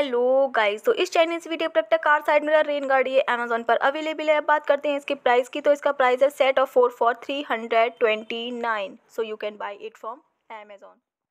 hello guys तो इस Chinese video product car side मेरा रेन गाड़ी है अमेजोन पर अवेलेबल है अब बात करते हैं इसके प्राइस की तो इसका प्राइस है set of four for three hundred twenty nine so you can buy it from Amazon